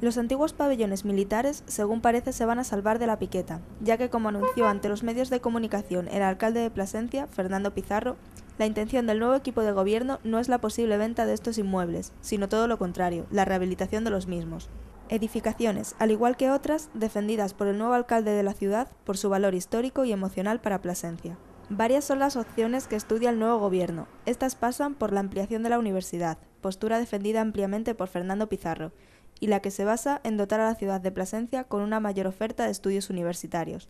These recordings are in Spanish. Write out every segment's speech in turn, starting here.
Los antiguos pabellones militares, según parece, se van a salvar de la piqueta, ya que, como anunció ante los medios de comunicación el alcalde de Plasencia, Fernando Pizarro, la intención del nuevo equipo de gobierno no es la posible venta de estos inmuebles, sino todo lo contrario, la rehabilitación de los mismos. Edificaciones, al igual que otras, defendidas por el nuevo alcalde de la ciudad por su valor histórico y emocional para Plasencia. Varias son las opciones que estudia el nuevo gobierno. Estas pasan por la ampliación de la universidad, postura defendida ampliamente por Fernando Pizarro, y la que se basa en dotar a la ciudad de Plasencia con una mayor oferta de estudios universitarios,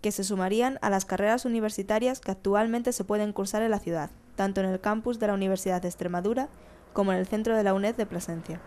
que se sumarían a las carreras universitarias que actualmente se pueden cursar en la ciudad, tanto en el campus de la Universidad de Extremadura como en el centro de la UNED de Plasencia.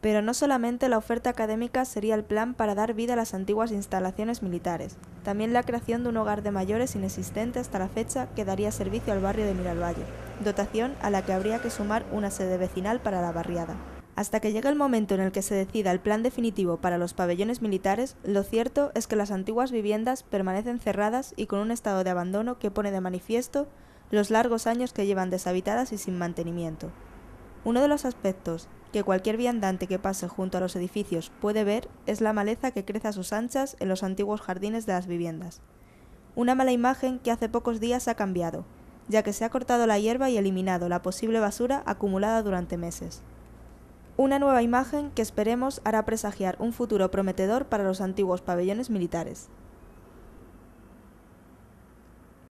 Pero no solamente la oferta académica sería el plan para dar vida a las antiguas instalaciones militares, también la creación de un hogar de mayores inexistente hasta la fecha que daría servicio al barrio de Miralvalle, dotación a la que habría que sumar una sede vecinal para la barriada. Hasta que llegue el momento en el que se decida el plan definitivo para los pabellones militares, lo cierto es que las antiguas viviendas permanecen cerradas y con un estado de abandono que pone de manifiesto los largos años que llevan deshabitadas y sin mantenimiento. Uno de los aspectos que cualquier viandante que pase junto a los edificios puede ver es la maleza que crece a sus anchas en los antiguos jardines de las viviendas. Una mala imagen que hace pocos días ha cambiado, ya que se ha cortado la hierba y eliminado la posible basura acumulada durante meses. Una nueva imagen que esperemos hará presagiar un futuro prometedor para los antiguos pabellones militares.